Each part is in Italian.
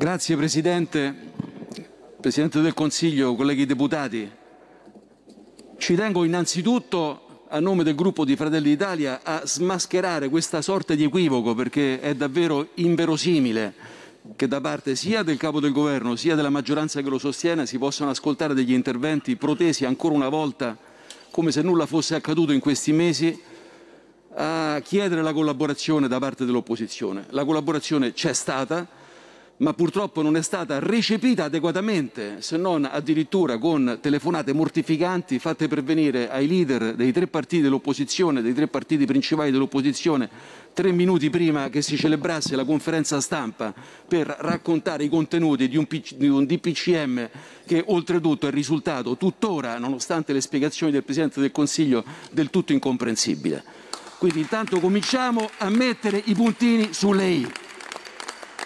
Grazie Presidente, Presidente del Consiglio, colleghi deputati. Ci tengo innanzitutto a nome del gruppo di Fratelli d'Italia a smascherare questa sorta di equivoco perché è davvero inverosimile che da parte sia del capo del governo sia della maggioranza che lo sostiene si possano ascoltare degli interventi protesi ancora una volta come se nulla fosse accaduto in questi mesi a chiedere la collaborazione da parte dell'opposizione. La collaborazione c'è stata, ma purtroppo non è stata recepita adeguatamente, se non addirittura con telefonate mortificanti fatte pervenire ai leader dei tre partiti dell'opposizione, dei tre partiti principali dell'opposizione, tre minuti prima che si celebrasse la conferenza stampa per raccontare i contenuti di un, PC, di un DPCM che oltretutto è risultato tuttora, nonostante le spiegazioni del Presidente del Consiglio, del tutto incomprensibile. Quindi intanto cominciamo a mettere i puntini sulle I.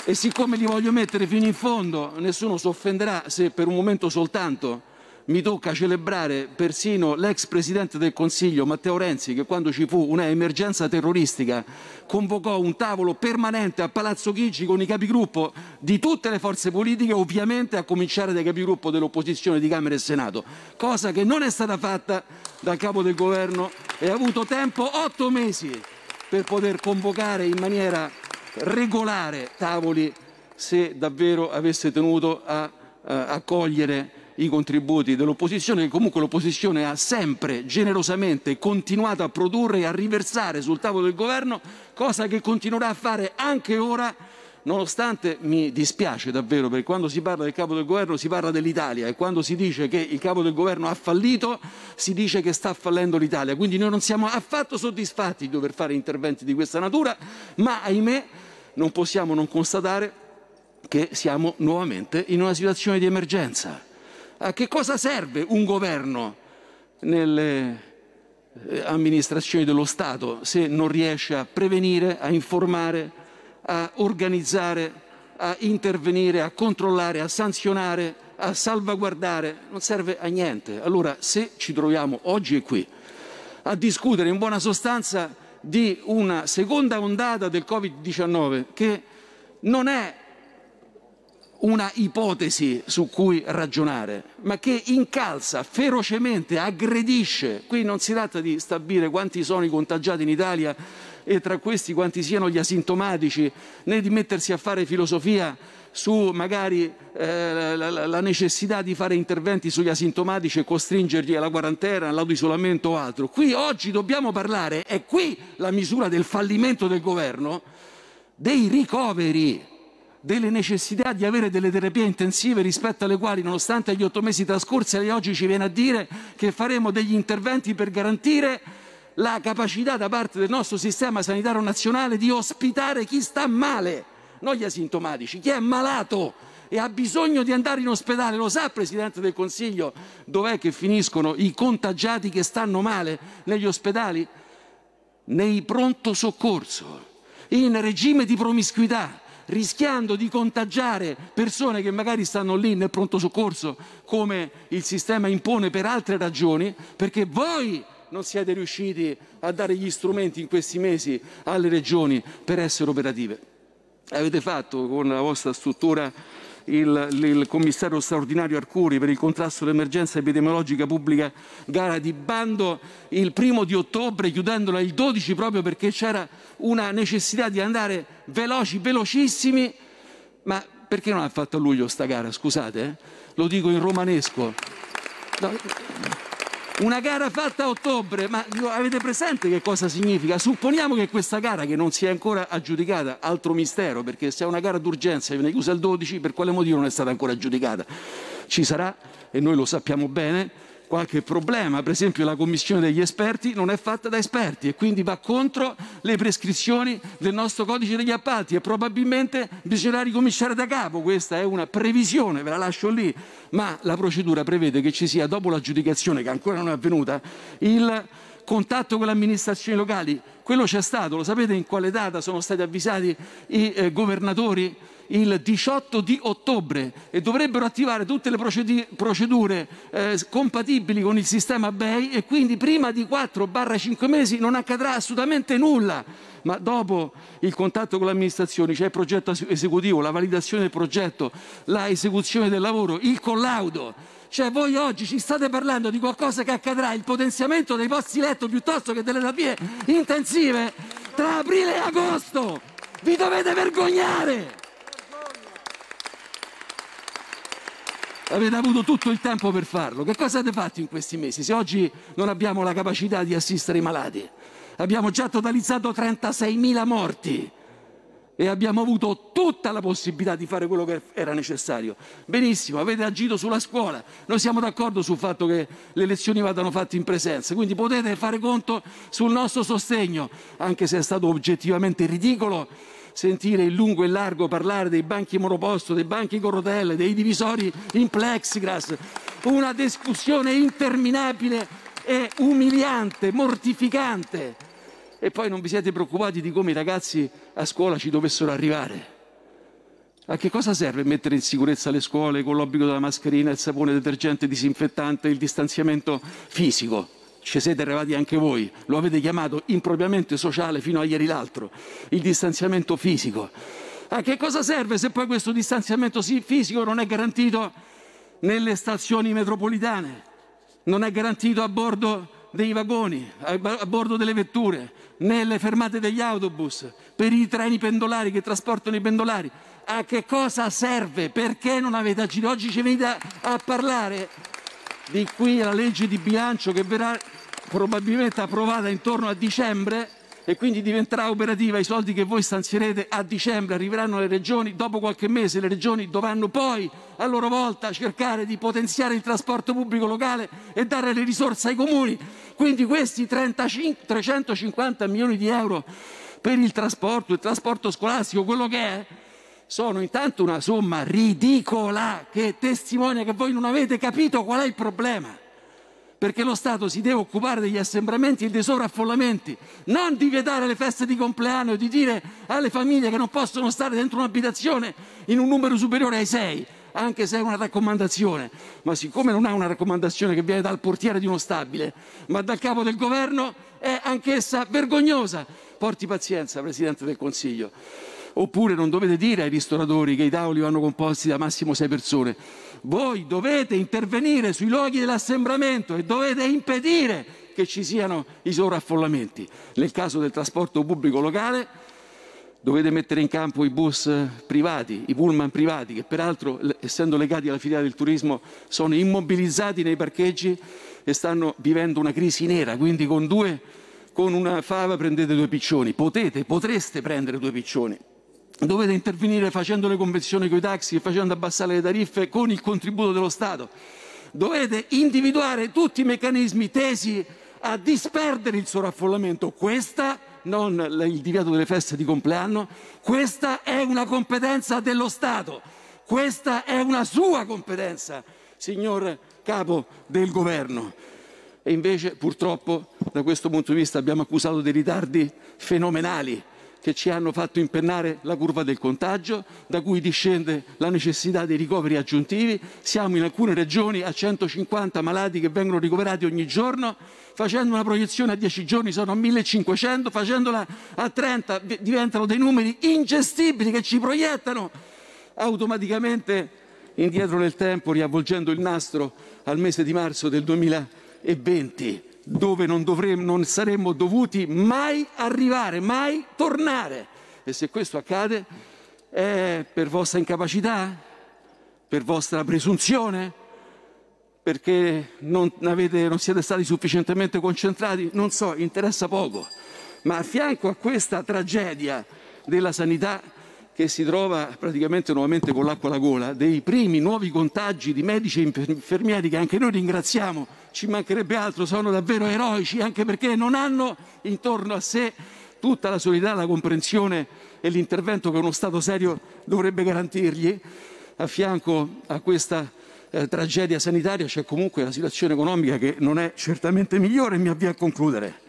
E siccome li voglio mettere fino in fondo, nessuno si offenderà se per un momento soltanto mi tocca celebrare persino l'ex presidente del Consiglio Matteo Renzi che quando ci fu una emergenza terroristica convocò un tavolo permanente a Palazzo Chigi con i capigruppo di tutte le forze politiche, ovviamente a cominciare dai capigruppo dell'opposizione di Camera e Senato, cosa che non è stata fatta dal capo del governo e ha avuto tempo otto mesi per poter convocare in maniera regolare tavoli se davvero avesse tenuto a, eh, a accogliere i contributi dell'opposizione, che comunque l'opposizione ha sempre generosamente continuato a produrre e a riversare sul tavolo del governo, cosa che continuerà a fare anche ora nonostante mi dispiace davvero perché quando si parla del capo del governo si parla dell'Italia e quando si dice che il capo del governo ha fallito si dice che sta fallendo l'Italia, quindi noi non siamo affatto soddisfatti di dover fare interventi di questa natura, ma ahimè non possiamo non constatare che siamo nuovamente in una situazione di emergenza. A che cosa serve un governo nelle eh, amministrazioni dello Stato se non riesce a prevenire, a informare, a organizzare, a intervenire, a controllare, a sanzionare, a salvaguardare, non serve a niente. Allora se ci troviamo oggi e qui a discutere in buona sostanza di una seconda ondata del Covid-19 che non è una ipotesi su cui ragionare, ma che incalza ferocemente, aggredisce. Qui non si tratta di stabilire quanti sono i contagiati in Italia e tra questi quanti siano gli asintomatici, né di mettersi a fare filosofia su magari eh, la, la, necessità di fare interventi sugli asintomatici e costringerli alla quarantena, all'autoisolamento o altro. Qui oggi dobbiamo parlare, è qui la misura del fallimento del governo, dei ricoveri delle necessità di avere delle terapie intensive rispetto alle quali, nonostante gli otto mesi trascorsi, lei oggi ci viene a dire che faremo degli interventi per garantire la capacità da parte del nostro sistema sanitario nazionale di ospitare chi sta male, non gli asintomatici, chi è malato e ha bisogno di andare in ospedale. Lo sa, Presidente del Consiglio, dov'è che finiscono i contagiati che stanno male negli ospedali? Nei pronto soccorso, in regime di promiscuità, rischiando di contagiare persone che magari stanno lì nel pronto soccorso come il sistema impone per altre ragioni, perché voi non siete riusciti a dare gli strumenti in questi mesi alle regioni per essere operative. Avete fatto con la vostra struttura il, il, commissario straordinario Arcuri per il contrasto all'emergenza epidemiologica pubblica gara di bando il primo di ottobre, chiudendola il 12 proprio perché c'era una necessità di andare veloci, velocissimi. Ma perché non ha fatto a luglio sta gara? Scusate, eh? lo dico in romanesco. No. Una gara fatta a ottobre, ma avete presente che cosa significa? Supponiamo che questa gara che non si è ancora aggiudicata, altro mistero, perché se è una gara d'urgenza e viene chiusa il 12, per quale motivo non è stata ancora aggiudicata? Ci sarà, e noi lo sappiamo bene, qualche problema. Per esempio la commissione degli esperti non è fatta da esperti e quindi va contro le prescrizioni del nostro codice degli appalti e probabilmente bisognerà ricominciare da capo. Questa è una previsione, ve la lascio lì, ma la procedura prevede che ci sia, dopo l'aggiudicazione che ancora non è avvenuta, il contatto con le amministrazioni locali. Quello c'è stato, lo sapete in quale data sono stati avvisati i eh, governatori? il 18 di ottobre e dovrebbero attivare tutte le procedure eh, compatibili con il sistema BEI e quindi prima di 4-5 mesi non accadrà assolutamente nulla. Ma dopo il contatto con le amministrazioni c'è il progetto esecutivo, la validazione del progetto, la esecuzione del lavoro, il collaudo. Cioè voi oggi ci state parlando di qualcosa che accadrà, il potenziamento dei posti letto piuttosto che delle terapie intensive tra aprile e agosto. Vi dovete vergognare! Avete avuto tutto il tempo per farlo. Che cosa avete fatto in questi mesi? Se oggi non abbiamo la capacità di assistere i malati, abbiamo già totalizzato 36.000 morti e abbiamo avuto tutta la possibilità di fare quello che era necessario. Benissimo, avete agito sulla scuola, noi siamo d'accordo sul fatto che le lezioni vadano fatte in presenza, quindi potete fare conto sul nostro sostegno, anche se è stato oggettivamente ridicolo sentire in lungo e largo parlare dei banchi monoposto, dei banchi con rotelle, dei divisori in plexiglass. Una discussione interminabile e umiliante, mortificante. E poi non vi siete preoccupati di come i ragazzi a scuola ci dovessero arrivare. A che cosa serve mettere in sicurezza le scuole con l'obbligo della mascherina, il sapone detergente disinfettante, il distanziamento fisico? ci siete arrivati anche voi, lo avete chiamato impropriamente sociale fino a ieri l'altro, il distanziamento fisico. A che cosa serve se poi questo distanziamento fisico non è garantito nelle stazioni metropolitane, non è garantito a bordo dei vagoni, a bordo delle vetture, nelle fermate degli autobus, per i treni pendolari che trasportano i pendolari? A che cosa serve? Perché non avete agito? Oggi ci venite a parlare di qui la legge di bilancio che verrà probabilmente approvata intorno a dicembre e quindi diventerà operativa, i soldi che voi stanzierete a dicembre arriveranno alle regioni, dopo qualche mese le regioni dovranno poi a loro volta cercare di potenziare il trasporto pubblico locale e dare le risorse ai comuni. Quindi questi 35, 350 milioni di euro per il trasporto, il trasporto scolastico, quello che è, sono intanto una somma ridicola che testimonia che voi non avete capito qual è il problema. Perché lo Stato si deve occupare degli assembramenti e dei sovraffollamenti, non di vietare le feste di compleanno e di dire alle famiglie che non possono stare dentro un'abitazione in un numero superiore ai sei, anche se è una raccomandazione. Ma siccome non è una raccomandazione che viene dal portiere di uno stabile, ma dal capo del governo, è anch'essa vergognosa. Porti pazienza, Presidente del Consiglio. Oppure non dovete dire ai ristoratori che i tavoli vanno composti da massimo sei persone. Voi dovete intervenire sui luoghi dell'assembramento e dovete impedire che ci siano i sovraffollamenti. Nel caso del trasporto pubblico locale dovete mettere in campo i bus privati, i pullman privati, che peraltro, essendo legati alla filiera del turismo, sono immobilizzati nei parcheggi e stanno vivendo una crisi nera, quindi con due con una fava prendete due piccioni, potete, potreste prendere due piccioni dovete intervenire facendo le convenzioni con i taxi e facendo abbassare le tariffe con il contributo dello Stato. Dovete individuare tutti i meccanismi tesi a disperdere il sovraffollamento. Questa, non il divieto delle feste di compleanno, questa è una competenza dello Stato, questa è una sua competenza, signor capo del governo. E invece purtroppo da questo punto di vista abbiamo accusato dei ritardi fenomenali che ci hanno fatto impennare la curva del contagio, da cui discende la necessità dei ricoveri aggiuntivi. Siamo in alcune regioni a 150 malati che vengono ricoverati ogni giorno, facendo una proiezione a 10 giorni sono a 1500, facendola a 30 diventano dei numeri ingestibili che ci proiettano automaticamente indietro nel tempo, riavvolgendo il nastro al mese di marzo del 2020 dove non, dovremmo, non saremmo dovuti mai arrivare, mai tornare. E se questo accade è per vostra incapacità, per vostra presunzione, perché non, avete, non siete stati sufficientemente concentrati, non so, interessa poco. Ma a fianco a questa tragedia della sanità che si trova praticamente nuovamente con l'acqua alla gola, dei primi nuovi contagi di medici e infermieri che anche noi ringraziamo, ci mancherebbe altro, sono davvero eroici anche perché non hanno intorno a sé tutta la solidarietà, la comprensione e l'intervento che uno Stato serio dovrebbe garantirgli. A fianco a questa eh, tragedia sanitaria c'è comunque la situazione economica che non è certamente migliore, mi avvio a concludere.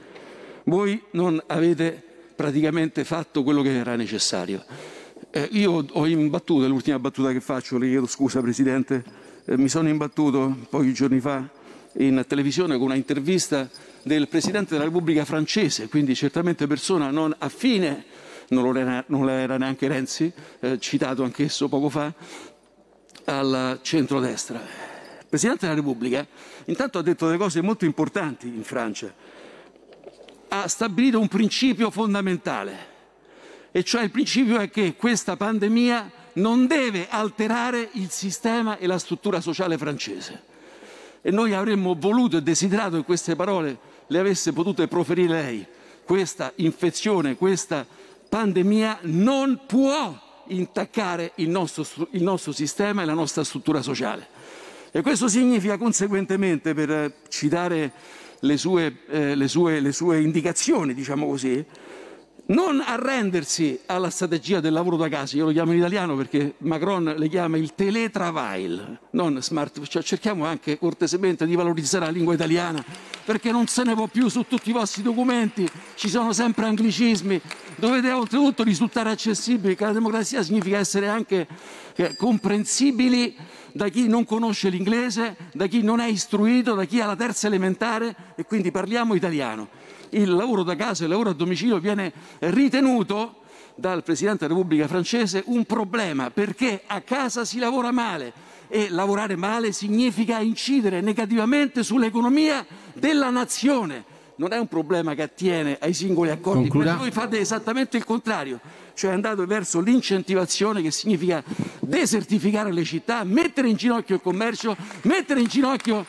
Voi non avete praticamente fatto quello che era necessario. Eh, io ho imbattuto, è l'ultima battuta che faccio, le chiedo scusa Presidente, eh, mi sono imbattuto pochi giorni fa in televisione con una intervista del Presidente della Repubblica francese, quindi certamente persona non affine, non lo era, non era neanche Renzi, eh, citato anch'esso poco fa, al centrodestra. Il Presidente della Repubblica intanto ha detto delle cose molto importanti in Francia, ha stabilito un principio fondamentale e cioè il principio è che questa pandemia non deve alterare il sistema e la struttura sociale francese. E noi avremmo voluto e desiderato che queste parole le avesse potute proferire lei. Questa infezione, questa pandemia non può intaccare il nostro, il nostro sistema e la nostra struttura sociale. E questo significa conseguentemente, per citare le sue, eh, le sue, le sue indicazioni, diciamo così, non arrendersi alla strategia del lavoro da casa, io lo chiamo in italiano perché Macron le chiama il teletravail, non smart, cioè cerchiamo anche cortesemente di valorizzare la lingua italiana perché non se ne può più su tutti i vostri documenti, ci sono sempre anglicismi, dovete oltretutto risultare accessibili, che la democrazia significa essere anche eh, comprensibili da chi non conosce l'inglese, da chi non è istruito, da chi ha la terza elementare e quindi parliamo italiano il lavoro da casa e il lavoro a domicilio viene ritenuto dal Presidente della Repubblica francese un problema perché a casa si lavora male e lavorare male significa incidere negativamente sull'economia della nazione. Non è un problema che attiene ai singoli accordi, Concluda. voi fate esattamente il contrario, cioè andate verso l'incentivazione che significa desertificare le città, mettere in ginocchio il commercio, mettere in ginocchio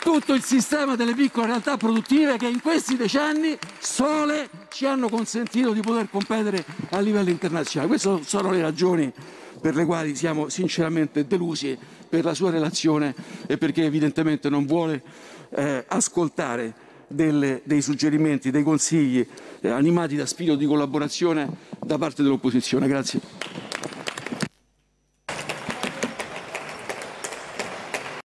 tutto il sistema delle piccole realtà produttive che in questi decenni sole ci hanno consentito di poter competere a livello internazionale. Queste sono le ragioni per le quali siamo sinceramente delusi per la sua relazione e perché evidentemente non vuole eh, ascoltare delle, dei suggerimenti, dei consigli eh, animati da spirito di collaborazione da parte dell'opposizione. Grazie.